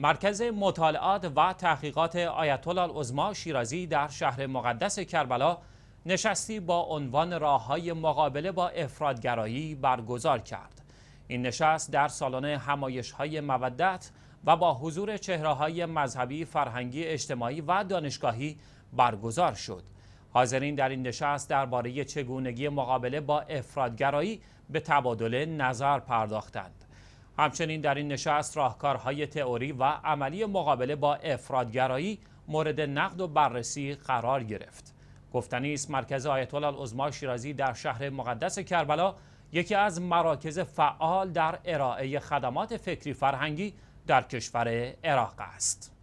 مرکز مطالعات و تحقیقات آیت الله شیرازی در شهر مقدس کربلا نشستی با عنوان راه های مقابله با افرادگرایی برگزار کرد. این نشست در سالن همایش های مودت و با حضور چهره های مذهبی، فرهنگی، اجتماعی و دانشگاهی برگزار شد. حاضرین در این نشست درباره چگونگی مقابله با افرادگرایی به تبادل نظر پرداختند. همچنین در این نشست راهکارهای تئوری و عملی مقابله با افرادگرایی مورد نقد و بررسی قرار گرفت. گفتنی است مرکز آیت الله شیرازی در شهر مقدس کربلا یکی از مراکز فعال در ارائه خدمات فکری فرهنگی در کشور عراق است.